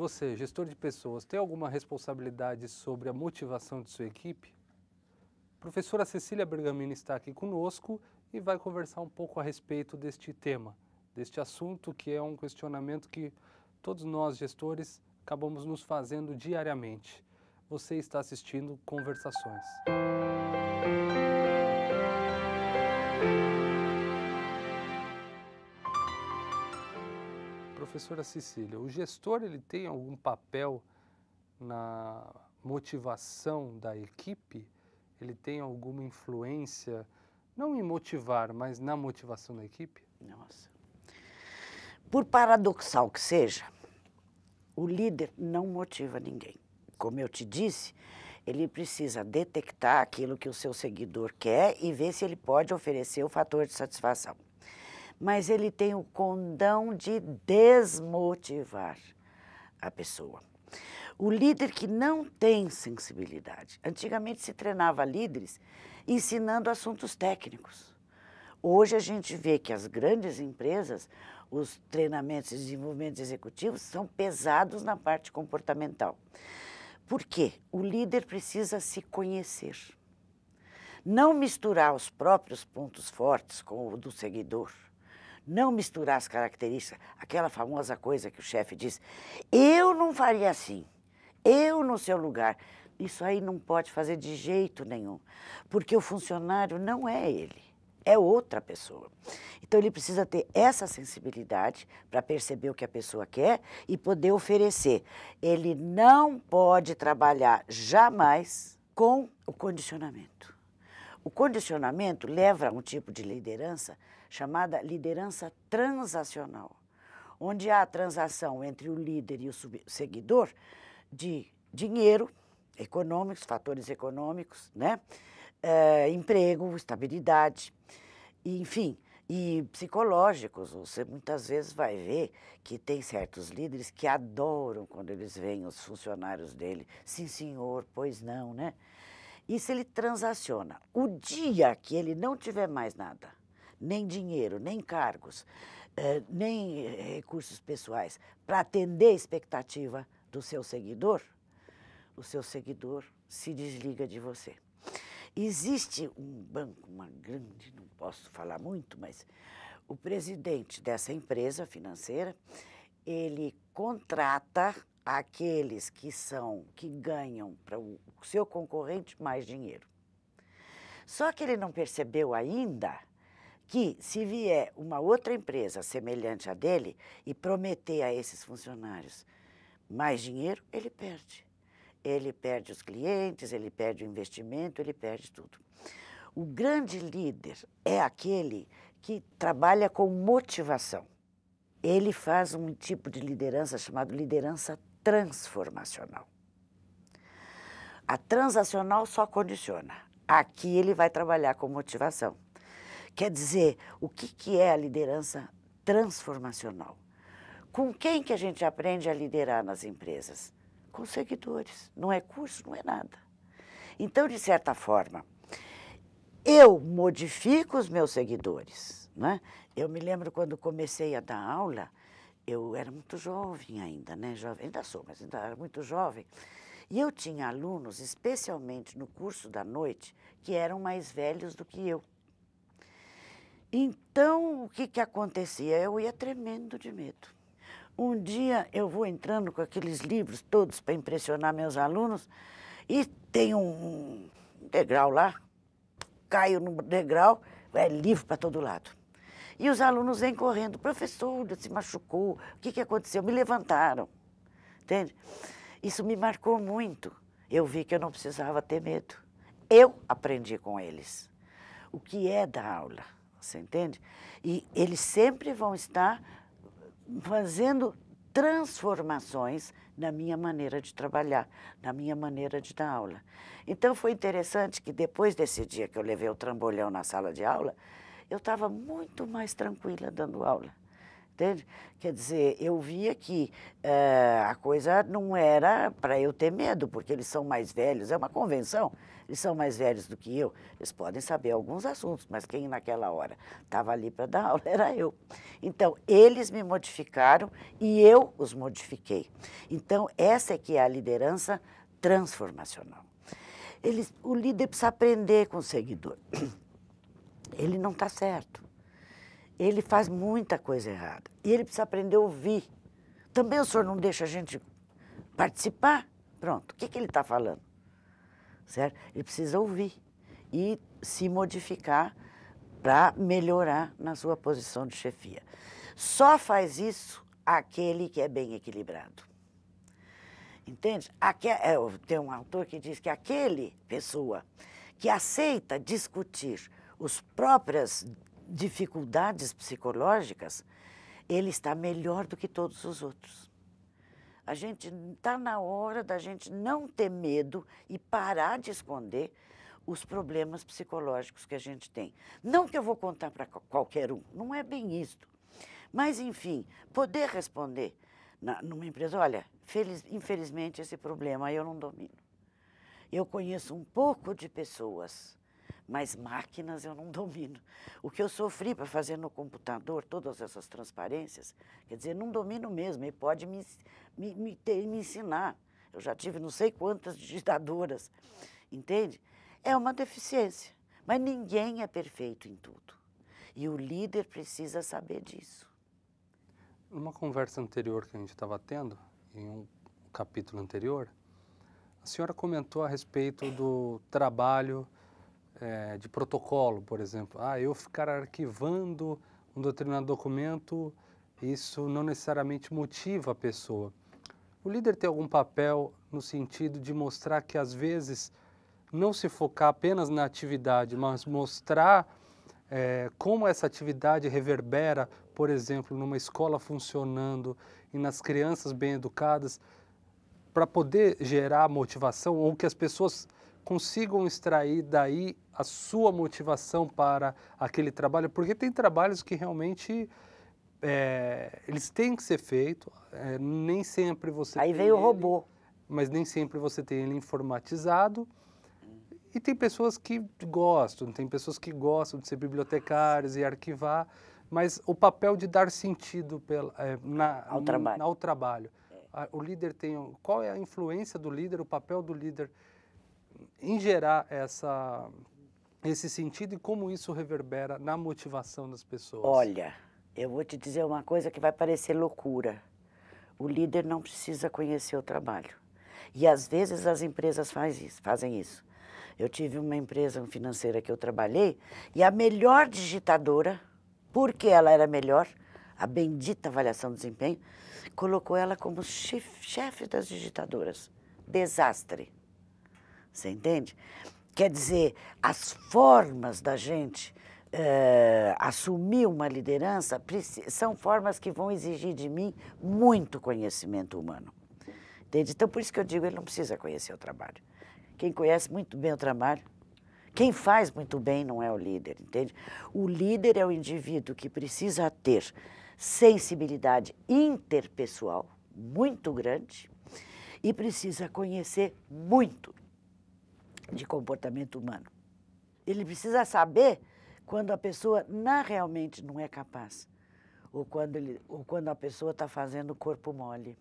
Você, gestor de pessoas, tem alguma responsabilidade sobre a motivação de sua equipe? professora Cecília Bergamini está aqui conosco e vai conversar um pouco a respeito deste tema, deste assunto que é um questionamento que todos nós, gestores, acabamos nos fazendo diariamente. Você está assistindo Conversações. professora Cecília, o gestor ele tem algum papel na motivação da equipe? Ele tem alguma influência, não em motivar, mas na motivação da equipe? Nossa. Por paradoxal que seja, o líder não motiva ninguém. Como eu te disse, ele precisa detectar aquilo que o seu seguidor quer e ver se ele pode oferecer o fator de satisfação mas ele tem o condão de desmotivar a pessoa. O líder que não tem sensibilidade. Antigamente se treinava líderes ensinando assuntos técnicos. Hoje a gente vê que as grandes empresas, os treinamentos e desenvolvimentos executivos são pesados na parte comportamental. Por quê? O líder precisa se conhecer. Não misturar os próprios pontos fortes com o do seguidor não misturar as características, aquela famosa coisa que o chefe diz, eu não faria assim, eu no seu lugar. Isso aí não pode fazer de jeito nenhum, porque o funcionário não é ele, é outra pessoa. Então ele precisa ter essa sensibilidade para perceber o que a pessoa quer e poder oferecer. Ele não pode trabalhar jamais com o condicionamento. O condicionamento leva a um tipo de liderança chamada liderança transacional, onde há transação entre o líder e o seguidor de dinheiro, econômicos, fatores econômicos, né? É, emprego, estabilidade, enfim, e psicológicos. Você muitas vezes vai ver que tem certos líderes que adoram quando eles veem os funcionários dele. Sim, senhor, pois não, né? Isso ele transaciona. O dia que ele não tiver mais nada, nem dinheiro, nem cargos, eh, nem eh, recursos pessoais para atender a expectativa do seu seguidor, o seu seguidor se desliga de você. Existe um banco, uma grande, não posso falar muito, mas o presidente dessa empresa financeira, ele contrata aqueles que são, que ganham para o seu concorrente mais dinheiro. Só que ele não percebeu ainda que se vier uma outra empresa semelhante à dele e prometer a esses funcionários mais dinheiro, ele perde. Ele perde os clientes, ele perde o investimento, ele perde tudo. O grande líder é aquele que trabalha com motivação. Ele faz um tipo de liderança chamado liderança transformacional. A transacional só condiciona. Aqui ele vai trabalhar com motivação Quer dizer, o que, que é a liderança transformacional? Com quem que a gente aprende a liderar nas empresas? Com seguidores. Não é curso, não é nada. Então, de certa forma, eu modifico os meus seguidores. Né? Eu me lembro quando comecei a dar aula, eu era muito jovem ainda, né? Jovem, ainda sou, mas ainda era muito jovem. E eu tinha alunos, especialmente no curso da noite, que eram mais velhos do que eu. Então, o que, que acontecia? Eu ia tremendo de medo. Um dia eu vou entrando com aqueles livros todos para impressionar meus alunos e tem um degrau lá, caio no degrau, é livro para todo lado. E os alunos vêm correndo, professor, se machucou, o que, que aconteceu? Me levantaram, entende? Isso me marcou muito. Eu vi que eu não precisava ter medo. Eu aprendi com eles o que é da aula você entende? E eles sempre vão estar fazendo transformações na minha maneira de trabalhar, na minha maneira de dar aula. Então foi interessante que depois desse dia que eu levei o trambolhão na sala de aula, eu estava muito mais tranquila dando aula entende? Quer dizer, eu via que eh, a coisa não era para eu ter medo, porque eles são mais velhos, é uma convenção, eles são mais velhos do que eu, eles podem saber alguns assuntos, mas quem naquela hora estava ali para dar aula era eu. Então, eles me modificaram e eu os modifiquei. Então, essa é que é a liderança transformacional. Eles, o líder precisa aprender com o seguidor. Ele não está certo ele faz muita coisa errada. E ele precisa aprender a ouvir. Também o senhor não deixa a gente participar? Pronto, o que, que ele está falando? Certo? Ele precisa ouvir e se modificar para melhorar na sua posição de chefia. Só faz isso aquele que é bem equilibrado. Entende? Aque é, tem um autor que diz que aquele pessoa que aceita discutir os próprias dificuldades psicológicas, ele está melhor do que todos os outros. A gente está na hora da gente não ter medo e parar de esconder os problemas psicológicos que a gente tem. Não que eu vou contar para qualquer um, não é bem isto. Mas, enfim, poder responder na, numa empresa: olha, feliz, infelizmente esse problema eu não domino. Eu conheço um pouco de pessoas mas máquinas eu não domino. O que eu sofri para fazer no computador, todas essas transparências, quer dizer, não domino mesmo, e pode me, me, me, ter, me ensinar. Eu já tive não sei quantas digitadoras, entende? É uma deficiência, mas ninguém é perfeito em tudo. E o líder precisa saber disso. Numa conversa anterior que a gente estava tendo, em um capítulo anterior, a senhora comentou a respeito do trabalho é, de protocolo, por exemplo. Ah, eu ficar arquivando um determinado documento, isso não necessariamente motiva a pessoa. O líder tem algum papel no sentido de mostrar que, às vezes, não se focar apenas na atividade, mas mostrar é, como essa atividade reverbera, por exemplo, numa escola funcionando e nas crianças bem educadas, para poder gerar motivação ou que as pessoas consigam extrair daí a sua motivação para aquele trabalho, porque tem trabalhos que realmente é, eles têm que ser feitos, é, nem sempre você. Aí veio o robô. Mas nem sempre você tem ele informatizado. E tem pessoas que gostam, tem pessoas que gostam de ser bibliotecários e arquivar, mas o papel de dar sentido pela, é, na, ao trabalho. Na, ao trabalho. O líder tem. Qual é a influência do líder, o papel do líder em gerar essa, esse sentido e como isso reverbera na motivação das pessoas? Olha, eu vou te dizer uma coisa que vai parecer loucura. O líder não precisa conhecer o trabalho. E às vezes as empresas faz isso, fazem isso. Eu tive uma empresa financeira que eu trabalhei e a melhor digitadora, porque ela era melhor, a bendita avaliação do desempenho, colocou ela como chefe, chefe das digitadoras. Desastre. Você entende? Quer dizer, as formas da gente uh, assumir uma liderança são formas que vão exigir de mim muito conhecimento humano. Entende? Então, por isso que eu digo, ele não precisa conhecer o trabalho. Quem conhece muito bem o trabalho, quem faz muito bem não é o líder, entende? O líder é o indivíduo que precisa ter sensibilidade interpessoal muito grande e precisa conhecer muito de comportamento humano. Ele precisa saber quando a pessoa na, realmente não é capaz ou quando, ele, ou quando a pessoa está fazendo o corpo mole,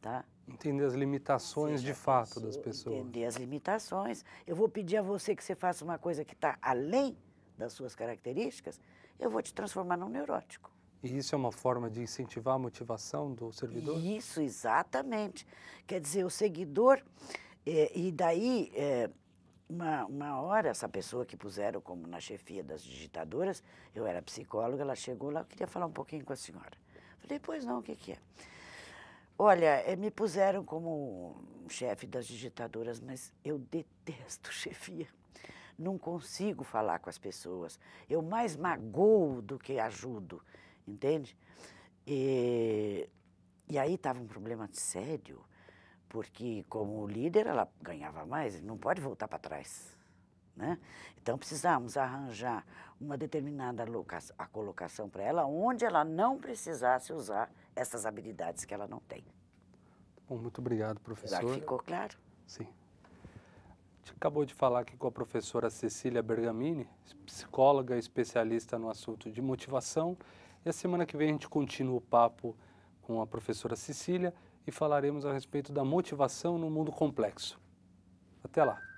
tá? Entender as limitações Seja de é, fato pessoa, das pessoas. Entender as limitações. Eu vou pedir a você que você faça uma coisa que está além das suas características, eu vou te transformar num neurótico. E isso é uma forma de incentivar a motivação do servidor? Isso, exatamente. Quer dizer, o seguidor, é, e daí é, uma, uma hora, essa pessoa que puseram como na chefia das digitadoras, eu era psicóloga, ela chegou lá, eu queria falar um pouquinho com a senhora. Falei, pois não, o que, que é? Olha, eh, me puseram como chefe das digitadoras, mas eu detesto chefia. Não consigo falar com as pessoas. Eu mais magoo do que ajudo, entende? E, e aí estava um problema sério porque como líder ela ganhava mais, não pode voltar para trás. Né? Então precisamos arranjar uma determinada a colocação para ela, onde ela não precisasse usar essas habilidades que ela não tem. Bom, muito obrigado, professora. já ficou claro? Sim. Acabou de falar aqui com a professora Cecília Bergamini, psicóloga especialista no assunto de motivação. E a semana que vem a gente continua o papo com a professora Cecília e falaremos a respeito da motivação no mundo complexo. Até lá!